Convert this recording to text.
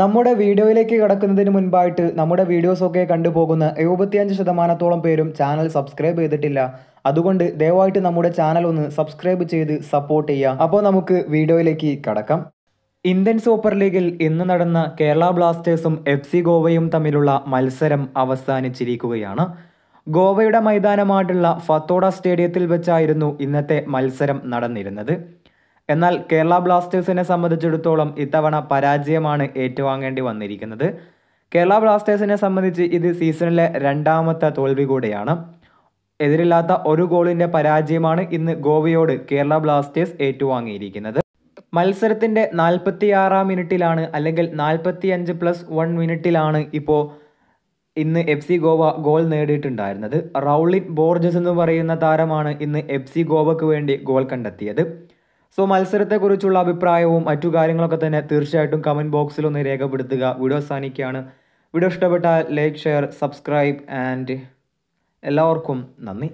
നമ്മുടെ വീഡിയോയിലേക്ക് കിടക്കുന്നതിന് മുൻപായിട്ട് നമ്മുടെ വീഡിയോസൊക്കെ കണ്ടുപോകുന്ന എഴുപത്തിയഞ്ച് ശതമാനത്തോളം പേരും ചാനൽ സബ്സ്ക്രൈബ് ചെയ്തിട്ടില്ല അതുകൊണ്ട് ദയവായിട്ട് നമ്മുടെ ചാനൽ ഒന്ന് സബ്സ്ക്രൈബ് ചെയ്ത് സപ്പോർട്ട് ചെയ്യുക അപ്പോൾ നമുക്ക് വീഡിയോയിലേക്ക് കടക്കാം ഇന്ത്യൻ സൂപ്പർ ലീഗിൽ ഇന്ന് നടന്ന കേരള ബ്ലാസ്റ്റേഴ്സും എഫ് സി ഗോവയും തമ്മിലുള്ള മത്സരം അവസാനിച്ചിരിക്കുകയാണ് ഗോവയുടെ മൈതാനമായിട്ടുള്ള ഫത്തോഡ സ്റ്റേഡിയത്തിൽ വെച്ചായിരുന്നു ഇന്നത്തെ മത്സരം നടന്നിരുന്നത് എന്നാൽ കേരള ബ്ലാസ്റ്റേഴ്സിനെ സംബന്ധിച്ചിടത്തോളം ഇത്തവണ പരാജയമാണ് ഏറ്റുവാങ്ങേണ്ടി വന്നിരിക്കുന്നത് കേരള ബ്ലാസ്റ്റേഴ്സിനെ സംബന്ധിച്ച് ഇത് സീസണിലെ രണ്ടാമത്തെ തോൽവി കൂടെയാണ് എതിരില്ലാത്ത ഒരു ഗോളിന്റെ പരാജയമാണ് ഇന്ന് ഗോവയോട് കേരള ബ്ലാസ്റ്റേഴ്സ് ഏറ്റുവാങ്ങിയിരിക്കുന്നത് മത്സരത്തിന്റെ നാൽപ്പത്തി ആറാം മിനിറ്റിലാണ് അല്ലെങ്കിൽ അഞ്ച് പ്ലസ് വൺ മിനിറ്റിലാണ് ഇപ്പോൾ ഇന്ന് എഫ് സി ഗോവ ഗോൾ നേടിയിട്ടുണ്ടായിരുന്നത് റൗളിൻ ബോർജസ് എന്ന് പറയുന്ന താരമാണ് ഇന്ന് എഫ് സി ഗോവയ്ക്ക് വേണ്ടി ഗോൾ കണ്ടെത്തിയത് സോ മത്സരത്തെക്കുറിച്ചുള്ള അഭിപ്രായവും മറ്റു കാര്യങ്ങളൊക്കെ തന്നെ തീർച്ചയായിട്ടും കമൻറ്റ് ബോക്സിൽ ഒന്ന് രേഖപ്പെടുത്തുക വീഡിയോ അവസാനിക്കുകയാണ് വീഡിയോ ഇഷ്ടപ്പെട്ടാൽ ലൈക്ക് ഷെയർ സബ്സ്ക്രൈബ് ആൻഡ് എല്ലാവർക്കും നന്ദി